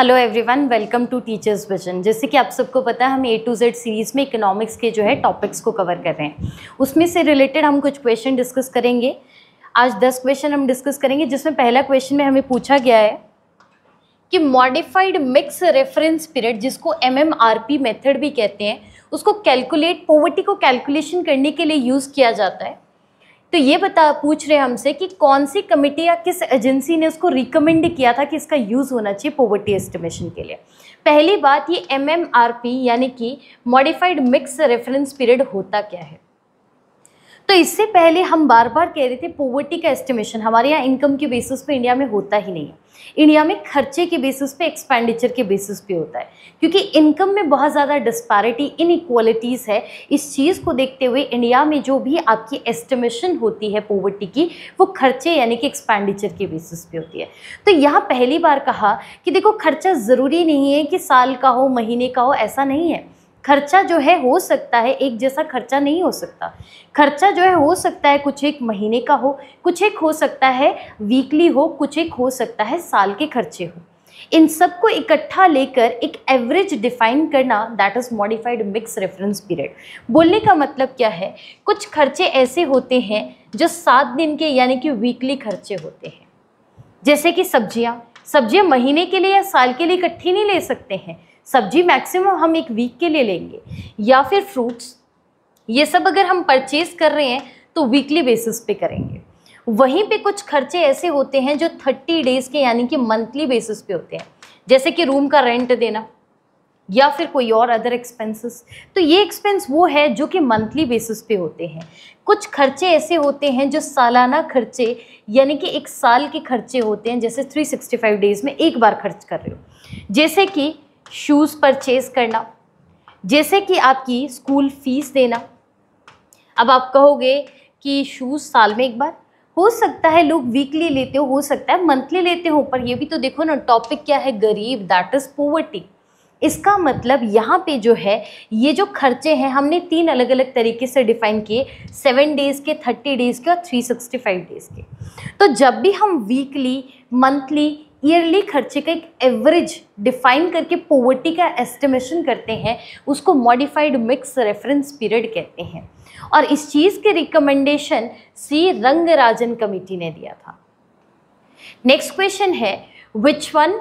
hello everyone welcome to teachers vision जैसे कि आप सबको पता है हम ए टू जेड सीरीज़ में इकोनॉमिक्स के जो है टॉपिक्स को कवर कर रहे हैं उसमें से रिलेटेड हम कुछ क्वेश्चन डिस्कस करेंगे आज दस क्वेश्चन हम डिस्कस करेंगे जिसमें पहला क्वेश्चन में हमें पूछा गया है कि मॉडिफाइड मिक्स रेफरेंस पीरियड जिसको M M R P method भी कहते हैं उसको कैलकुलेट पोवर्टी को कैलकुलेशन करने के लिए यूज़ किया जाता है तो ये बता पूछ रहे हमसे कि कौन सी कमेटी या किस एजेंसी ने उसको रिकमेंड किया था कि इसका यूज़ होना चाहिए पोवर्टी एस्टिमेशन के लिए पहली बात ये एम यानी कि मॉडिफाइड मिक्स रेफरेंस पीरियड होता क्या है तो इससे पहले हम बार बार कह रहे थे पोवर्टी का एस्टिमेशन हमारे यहाँ इनकम के बेसिस पे इंडिया में होता ही नहीं है इंडिया में खर्चे के बेसिस पे एक्सपेंडिचर के बेसिस पे होता है क्योंकि इनकम में बहुत ज़्यादा डिस्पैरिटी इन है इस चीज़ को देखते हुए इंडिया में जो भी आपकी एस्टिमेशन होती है पोवर्टी की वो खर्चे यानी कि एक्सपेंडिचर के बेसिस पे होती है तो यहाँ पहली बार कहा कि देखो खर्चा ज़रूरी नहीं है कि साल का हो महीने का हो ऐसा नहीं है खर्चा जो है हो सकता है एक जैसा खर्चा नहीं हो सकता खर्चा जो है हो सकता है कुछ एक महीने का हो कुछ एक हो सकता है वीकली हो कुछ एक हो सकता है साल के खर्चे हो इन सबको इकट्ठा लेकर एक एवरेज डिफाइन करना that is modified mix reference period बोलने का मतलब क्या है कुछ खर्चे ऐसे होते हैं जो सात दिन के यानी कि वीकली खर्चे होते हैं जैसे कि सब्जियाँ सब्जियाँ महीने के लिए या साल के लिए इकट्ठी नहीं ले सकते हैं सब्जी मैक्सिमम हम एक वीक के लिए लेंगे या फिर फ्रूट्स ये सब अगर हम परचेज कर रहे हैं तो वीकली बेसिस पे करेंगे वहीं पे कुछ खर्चे ऐसे होते हैं जो थर्टी डेज़ के यानी कि मंथली बेसिस पे होते हैं जैसे कि रूम का रेंट देना या फिर कोई और अदर एक्सपेंसेस तो ये एक्सपेंस वो है जो कि मंथली बेसिस पे होते हैं कुछ खर्चे ऐसे होते हैं जो सालाना खर्चे यानी कि एक साल के खर्चे होते हैं जैसे 365 डेज़ में एक बार खर्च कर रहे हो जैसे कि शूज़ परचेज़ करना जैसे कि आपकी स्कूल फीस देना अब आप कहोगे कि शूज़ साल में एक बार हो सकता है लोग वीकली लेते हो हो सकता है मंथली लेते हो पर ये भी तो देखो ना टॉपिक क्या है गरीब दैट इज़ पोवर्टी इसका मतलब यहाँ पे जो है ये जो खर्चे हैं हमने तीन अलग अलग तरीके से डिफाइन किए सेवन डेज़ के थर्टी डेज़ के और थ्री सिक्सटी फाइव डेज़ के तो जब भी हम वीकली मंथली ईयरली खर्चे का एक एवरेज डिफाइन करके पोवर्टी का एस्टिमेशन करते हैं उसको मॉडिफाइड मिक्स रेफरेंस पीरियड कहते हैं और इस चीज़ के रिकमेंडेशन सी रंगराजन कमेटी ने दिया था नेक्स्ट क्वेश्चन है which one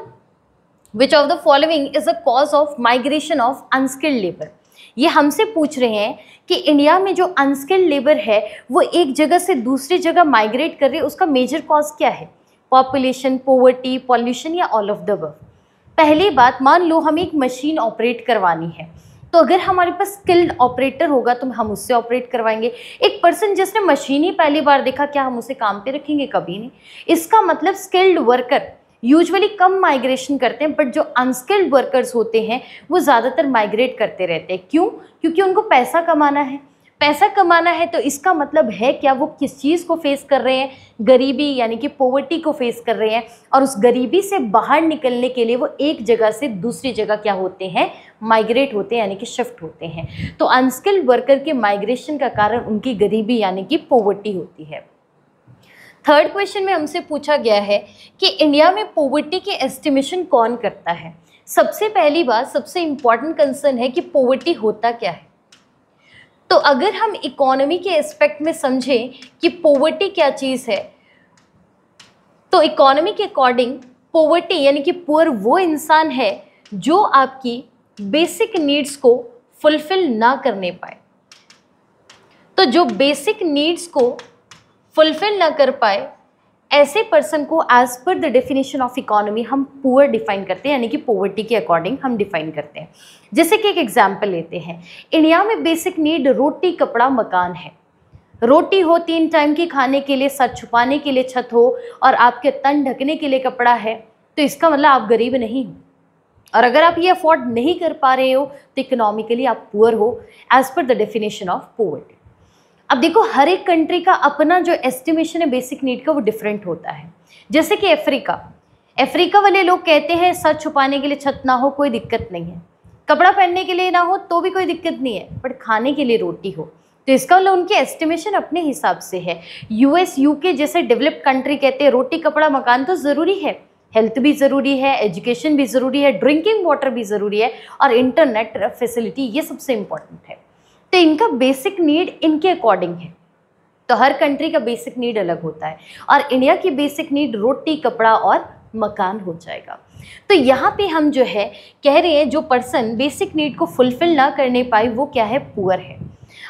which of the following is a cause of migration of unskilled labour ये हमसे पूछ रहे हैं कि इंडिया में जो अनस्किल्ड लेबर है वो एक जगह से दूसरी जगह माइग्रेट कर रही है उसका मेजर कॉज क्या है पॉपुलेशन पोवर्टी पॉल्यूशन या ऑल ऑफ द वर्ल्ड पहली बात मान लो हमें एक मशीन ऑपरेट करवानी है तो अगर हमारे पास स्किल्ड ऑपरेटर होगा तो हम उससे ऑपरेट करवाएंगे एक पर्सन जिसने मशीन ही पहली बार देखा क्या हम उसे काम पे रखेंगे कभी नहीं इसका मतलब स्किल्ड वर्कर यूजुअली कम माइग्रेशन करते हैं बट जो अनस्किल्ड वर्कर्स होते हैं वो ज़्यादातर माइग्रेट करते रहते हैं क्यों क्योंकि उनको पैसा कमाना है पैसा कमाना है तो इसका मतलब है क्या वो किस चीज़ को फेस कर रहे हैं गरीबी यानी कि पोवर्टी को फेस कर रहे हैं और उस गरीबी से बाहर निकलने के लिए वो एक जगह से दूसरी जगह क्या होते हैं माइग्रेट होते हैं यानी कि शिफ्ट होते हैं तो अनस्किल्ड वर्कर के माइग्रेशन का कारण उनकी गरीबी यानी कि पोवर्टी होती है थर्ड क्वेश्चन में हमसे पूछा गया है कि इंडिया में पोवर्टी के एस्टिमेशन कौन करता है सबसे पहली बात सबसे इम्पॉर्टेंट कंसर्न है कि पोवर्टी होता क्या है तो अगर हम इकोनॉमी के एस्पेक्ट में समझें कि पोवर्टी क्या चीज़ है तो इकोनॉमी के अकॉर्डिंग पोवर्टी यानी कि पुअर वो इंसान है जो आपकी बेसिक नीड्स को फुलफिल ना करने पाए तो जो बेसिक नीड्स को फुलफिल ना कर पाए ऐसे पर्सन को as per the definition of economy हम पुअर डिफाइन करते हैं यानी कि पोवर्टी के अकॉर्डिंग हम डिफाइन करते हैं जैसे कि एक एग्जाम्पल लेते हैं इंडिया में बेसिक नीड रोटी कपड़ा मकान है रोटी हो तीन टाइम की खाने के लिए सर छुपाने के लिए छत हो और आपके तन ढकने के लिए कपड़ा है तो इसका मतलब आप गरीब नहीं हो और अगर आप ये अफोर्ड नहीं कर पा रहे हो तो इकोनॉमिकली आप पुअर हो as per the definition of poverty अब देखो हर एक कंट्री का अपना जो एस्टिमेशन है बेसिक नीड का वो डिफरेंट होता है जैसे कि अफ्रीका अफ्रीका वाले लोग कहते हैं सर छुपाने के लिए छत ना हो कोई दिक्कत नहीं है कपड़ा पहनने के लिए ना हो तो भी कोई दिक्कत नहीं है बट खाने के लिए रोटी हो तो इसका मतलब उनके एस्टिमेशन अपने हिसाब से है यूएस यूके जैसे डेवलप्ड कंट्री कहते हैं रोटी कपड़ा मकान तो ज़रूरी है हेल्थ भी ज़रूरी है एजुकेशन भी ज़रूरी है ड्रिंकिंग वाटर भी ज़रूरी है और इंटरनेट फैसिलिटी ये सबसे इम्पॉर्टेंट है तो इनका बेसिक नीड इनके अकॉर्डिंग है तो हर कंट्री का बेसिक नीड अलग होता है और इंडिया की बेसिक नीड रोटी कपड़ा और मकान हो जाएगा तो यहाँ पे हम जो है कह रहे हैं जो पर्सन बेसिक नीड को फुलफिल ना करने पाए वो क्या है पुअर है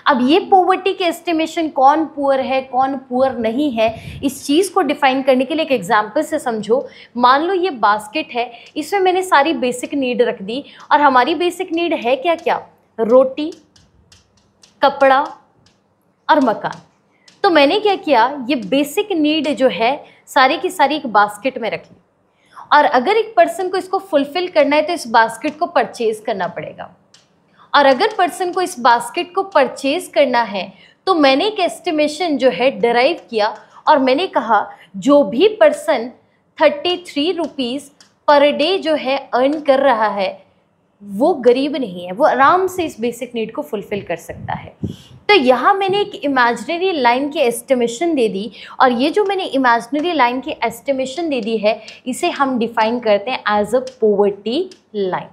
अब ये पोवर्टी के एस्टिमेशन कौन पुअर है कौन पुअर नहीं है इस चीज़ को डिफाइन करने के लिए एक एग्जाम्पल से समझो मान लो ये बास्केट है इसमें मैंने सारी बेसिक नीड रख दी और हमारी बेसिक नीड है क्या क्या रोटी कपड़ा और मकान तो मैंने क्या किया ये बेसिक नीड जो है सारी की सारी एक बास्केट में रख ली और अगर एक पर्सन को इसको फुलफिल करना है तो इस बास्केट को परचेज करना पड़ेगा और अगर पर्सन को इस बास्केट को परचेज करना है तो मैंने एक एस्टिमेशन जो है डराइव किया और मैंने कहा जो भी person thirty three rupees per day जो है अर्न कर रहा है वो गरीब नहीं है वो आराम से इस बेसिक नीड को फुलफ़िल कर सकता है तो यहाँ मैंने एक इमेजनरी लाइन की एस्टिमेशन दे दी और ये जो मैंने इमेजनरी लाइन की एस्टिमेशन दे दी है इसे हम डिफाइन करते हैं एज अ पोवर्टी लाइन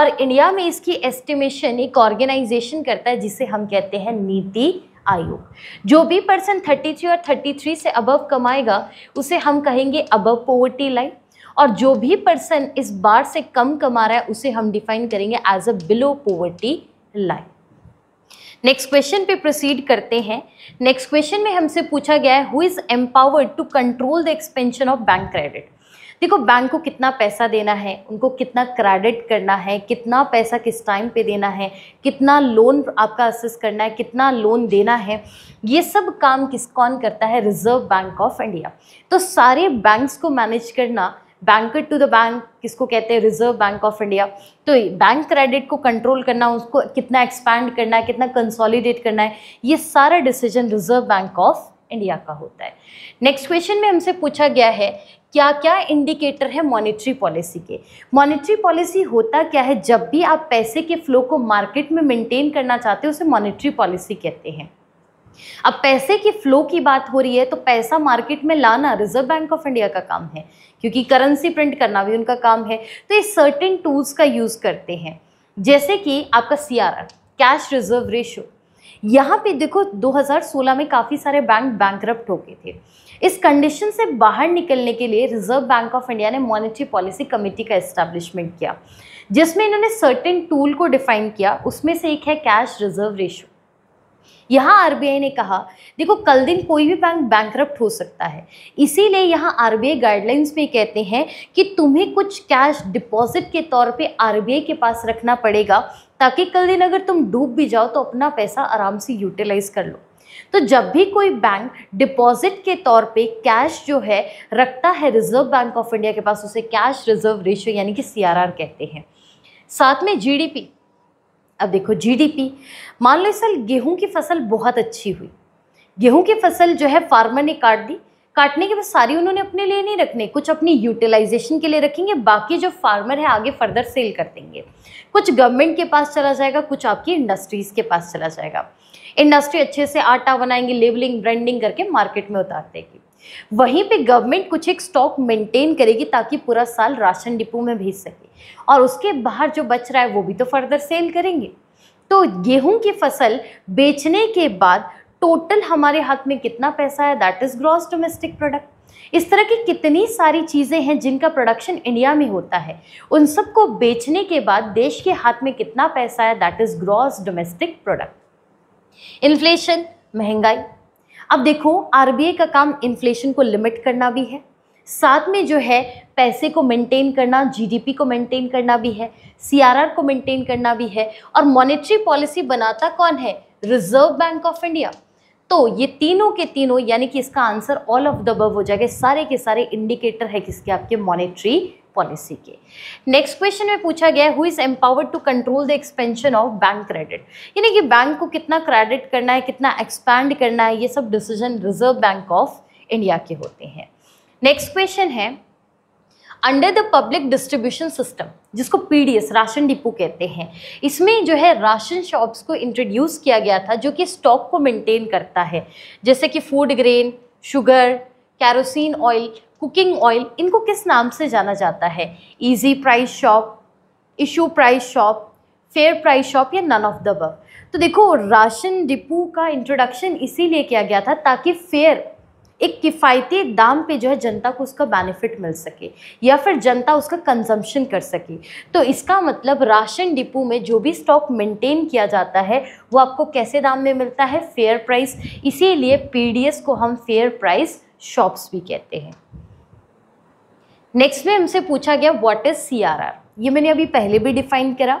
और इंडिया में इसकी एस्टिमेशन एक ऑर्गेनाइजेशन करता है जिसे हम कहते हैं नीति आयोग जो भी पर्सन 33 और 33 से अबव कमाएगा उसे हम कहेंगे अबव पोवर्टी लाइन और जो भी पर्सन इस बार से कम कमा रहा है उसे हम डिफाइन करेंगे as a below poverty line next question पे प्रोसीड करते हैं नेक्स्ट क्वेश्चन में हमसे पूछा गया है who is empowered to control the expansion of bank credit देखो बैंक को कितना पैसा देना है उनको कितना क्रेडिट करना है कितना पैसा किस टाइम पे देना है कितना लोन आपका असेस करना है कितना लोन देना है ये सब काम किस कौन करता है रिजर्व बैंक ऑफ इंडिया तो सारे बैंक्स को मैनेज करना बैंकर टू द बैंक किसको कहते हैं रिजर्व बैंक ऑफ इंडिया तो बैंक क्रेडिट को कंट्रोल करना उसको कितना एक्सपैंड करना है कितना कंसोलिडेट करना है ये सारा decision reserve bank of India का होता है नेक्स्ट क्वेश्चन में हमसे पूछा गया है क्या क्या इंडिकेटर है मॉनेटरी पॉलिसी के मॉनेटरी पॉलिसी होता क्या है जब भी आप पैसे के फ्लो को मार्केट में मेंटेन करना चाहते हो उसे मॉनेटरी पॉलिसी कहते हैं अब पैसे की फ्लो की बात हो रही है तो पैसा मार्केट में लाना रिजर्व बैंक ऑफ इंडिया का काम है क्योंकि करेंसी प्रिंट करना भी उनका काम है तो ये सर्टेन टूल्स का यूज़ करते हैं जैसे कि आपका सी कैश रिजर्व रेशो यहाँ पे देखो 2016 में काफ़ी सारे बैंक बैंक हो गए थे इस कंडीशन से बाहर निकलने के लिए रिजर्व बैंक ऑफ इंडिया ने मॉनेटरी पॉलिसी कमेटी का एस्टेब्लिशमेंट किया जिसमें इन्होंने सर्टेन टूल को डिफाइन किया उसमें से एक है कैश रिजर्व रेशो यहाँ आर ने कहा देखो कल दिन कोई भी बैंक बैंक हो सकता है इसीलिए यहाँ आर गाइडलाइंस में कहते हैं कि तुम्हें कुछ कैश डिपॉजिट के तौर पे आरबीआई के पास रखना पड़ेगा ताकि कल दिन अगर तुम डूब भी जाओ तो अपना पैसा आराम से यूटिलाइज कर लो तो जब भी कोई बैंक डिपॉजिट के तौर पे कैश जो है रखता है रिजर्व बैंक ऑफ इंडिया के पास उसे कैश रिजर्व रेशियो यानी कि सीआरआर कहते हैं साथ में जीडीपी अब देखो जीडीपी मान लो इस साल गेहूं की फसल बहुत अच्छी हुई गेहूं की फसल जो है फार्मर ने काट दी काटने के बाद सारी उन्होंने अपने लिए नहीं रखने कुछ अपनी यूटिलाइजेशन के लिए रखेंगे बाकी जो फार्मर है आगे फर्दर सेल कर देंगे कुछ गवर्नमेंट के पास चला जाएगा कुछ आपकी इंडस्ट्रीज़ के पास चला जाएगा इंडस्ट्री अच्छे से आटा बनाएंगे लेबलिंग ब्रांडिंग करके मार्केट में उतार देगी वहीं पे गवर्नमेंट कुछ एक स्टॉक मेंटेन करेगी ताकि पूरा साल राशन डिपो में भेज सके और उसके बाहर जो बच रहा है वो भी तो फर्दर सेल करेंगे तो गेहूं की फसल बेचने के बाद टोटल हमारे हाथ में कितना पैसा है that is gross domestic product इस तरह की कितनी सारी चीज़ें हैं जिनका प्रोडक्शन इंडिया में होता है उन सबको बेचने के बाद देश के हाथ में कितना पैसा है that is gross domestic product inflation महंगाई अब देखो आरबीआई का काम इन्फ्लेशन को लिमिट करना भी है साथ में जो है पैसे को मेंटेन करना जीडीपी को मेंटेन करना भी है सीआरआर को मेंटेन करना भी है और मॉनेटरी पॉलिसी बनाता कौन है रिजर्व बैंक ऑफ इंडिया तो ये तीनों के तीनों यानी कि इसका आंसर ऑल ऑफ द बब हो जाएगा सारे के सारे इंडिकेटर है किसके आपके मॉनेटरी पॉलिसी के नेक्स्ट क्वेश्चन में पूछा गया who is empowered to control the expansion of bank credit यानी कि बैंक को कितना क्रेडिट करना है कितना एक्सपैंड करना है ये सब decision reserve bank of India के होते हैं नेक्स्ट क्वेश्चन है under the public distribution system जिसको पीडीएस राशन डिपो कहते हैं इसमें जो है राशन शॉप्स को इंट्रोड्यूस किया गया था जो कि स्टॉक को मेंटेन करता है जैसे कि food grain sugar kerosene oil cooking oil इनको किस नाम से जाना जाता है easy price shop issue price shop fair price shop या नन ऑफ द बव तो देखो राशन डिपो का इंट्रोडक्शन इसीलिए किया गया था ताकि फेयर एक किफ़ायती दाम पे जो है जनता को उसका बेनिफिट मिल सके या फिर जनता उसका कंजम्पशन कर सके तो इसका मतलब राशन डिपो में जो भी स्टॉक मेंटेन किया जाता है वो आपको कैसे दाम में मिलता है फेयर प्राइस इसीलिए पीडीएस को हम फेयर प्राइस शॉप्स भी कहते हैं नेक्स्ट में हमसे पूछा गया व्हाट इज सी ये मैंने अभी पहले भी डिफाइन करा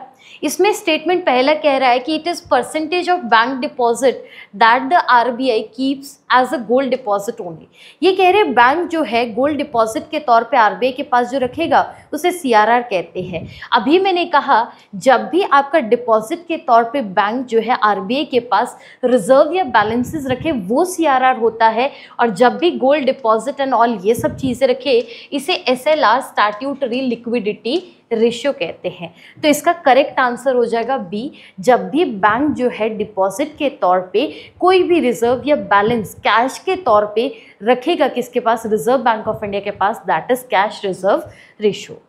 इसमें स्टेटमेंट पहला कह रहा है कि it is percentage of bank deposit that the RBI keeps as a gold deposit only ये कह रहे हैं बैंक जो है गोल्ड डिपॉजिट के तौर पे आरबीआई के पास जो रखेगा उसे सीआरआर कहते हैं अभी मैंने कहा जब भी आपका डिपॉजिट के तौर पे बैंक जो है आरबीआई के पास रिजर्व या बैलेंसेस रखे वो सीआरआर होता है और जब भी गोल्ड डिपॉजिट एंड ऑल ये सब चीज़ें रखे इसे S L R statutory liquidity ratio कहते हैं तो इसका करेक्ट करेक्ट आंसर हो जाएगा बी जब भी बैंक जो है डिपॉजिट के तौर पे कोई भी रिजर्व या बैलेंस कैश के तौर पे रखेगा किसके पास रिजर्व बैंक ऑफ इंडिया के पास that is cash reserve ratio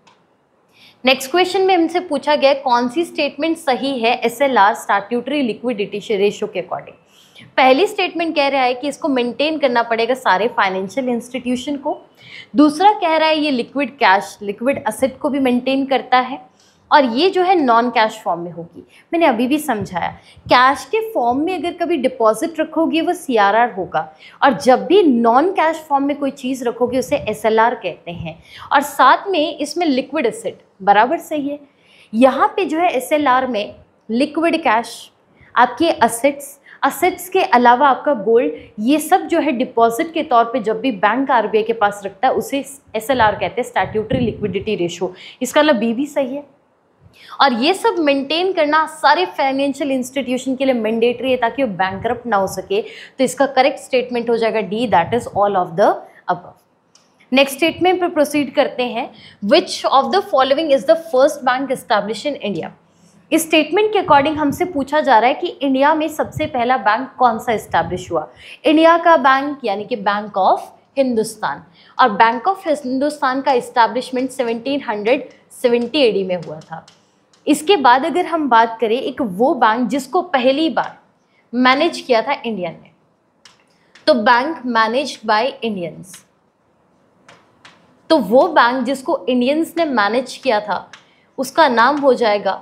next question में हमसे पूछा गया कौन सी स्टेटमेंट सही है S L R statutory liquidity ratio के अकॉर्डिंग पहली स्टेटमेंट कह रहा है कि इसको मेंटेन करना पड़ेगा सारे फाइनेंशियल इंस्टीट्यूशन को दूसरा कह रहा है ये लिक्विड कैश लिक्विड असेट को भी मेंटेन करता है और ये जो है नॉन कैश फॉर्म में होगी मैंने अभी भी समझाया कैश के फॉर्म में अगर कभी डिपॉजिट रखोगे वो सी होगा और जब भी नॉन कैश फॉर्म में कोई चीज़ रखोगे उसे एस कहते हैं और साथ में इसमें लिक्विड एसिड बराबर सही है यहाँ पे जो है एस में लिक्विड कैश आपके असेट्स असेट्स के अलावा आपका गोल्ड ये सब जो है डिपॉजिट के तौर पे जब भी बैंक आर के पास रखता है उसे एसएलआर कहते हैं स्टैट्यूटरी लिक्विडिटी रेशो इसका मतलब बी भी सही है और ये सब मेंटेन करना सारे फाइनेंशियल इंस्टीट्यूशन के लिए मैंडेटरी है ताकि वो बैंक ना हो सके तो इसका करेक्ट स्टेटमेंट हो जाएगा D that is all of the अब नेक्स्ट स्टेटमेंट पर प्रोसीड करते हैं which of the following is the first bank establish in India इस स्टेटमेंट के अकॉर्डिंग हमसे पूछा जा रहा है कि इंडिया में सबसे पहला बैंक कौन सा इस्टेब्लिश हुआ इंडिया का बैंक यानी कि बैंक ऑफ हिंदुस्तान और बैंक ऑफ हिंदुस्तान का इस्टेब्लिशमेंट 1770 एडी में हुआ था इसके बाद अगर हम बात करें एक वो बैंक जिसको पहली बार मैनेज किया था इंडियन ने तो बैंक मैनेज बाय इंडियंस तो वो बैंक जिसको इंडियंस ने मैनेज किया था उसका नाम हो जाएगा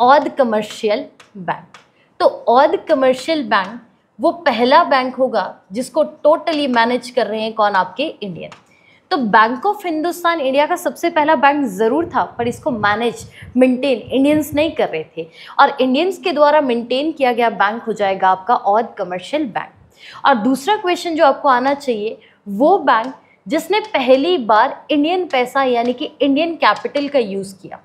औद कमर्शियल बैंक तो औद कमर्शियल बैंक वो पहला बैंक होगा जिसको टोटली मैनेज कर रहे हैं कौन आपके इंडियन तो बैंक ऑफ हिंदुस्तान इंडिया का सबसे पहला बैंक ज़रूर था पर इसको मैनेज मेंटेन इंडियंस नहीं कर रहे थे और इंडियंस के द्वारा मेंटेन किया गया बैंक हो जाएगा आपका और कमर्शियल बैंक और दूसरा क्वेश्चन जो आपको आना चाहिए वो बैंक जिसने पहली बार इंडियन पैसा यानी कि इंडियन कैपिटल का यूज़ किया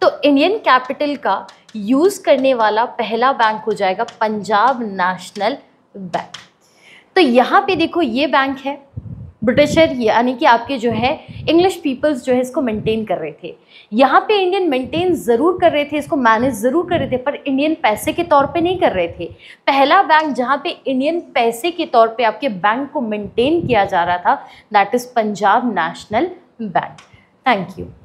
तो इंडियन कैपिटल का यूज़ करने वाला पहला बैंक हो जाएगा पंजाब नेशनल बैंक तो यहाँ पे देखो ये बैंक है ब्रिटिशर यानी कि आपके जो है इंग्लिश पीपल्स जो है इसको मेंटेन कर रहे थे यहाँ पे इंडियन मेंटेन ज़रूर कर रहे थे इसको मैनेज ज़रूर कर रहे थे पर इंडियन पैसे के तौर पे नहीं कर रहे थे पहला बैंक जहाँ पे इंडियन पैसे के तौर पे आपके बैंक को मेंटेन किया जा रहा था that is Punjab National Bank thank you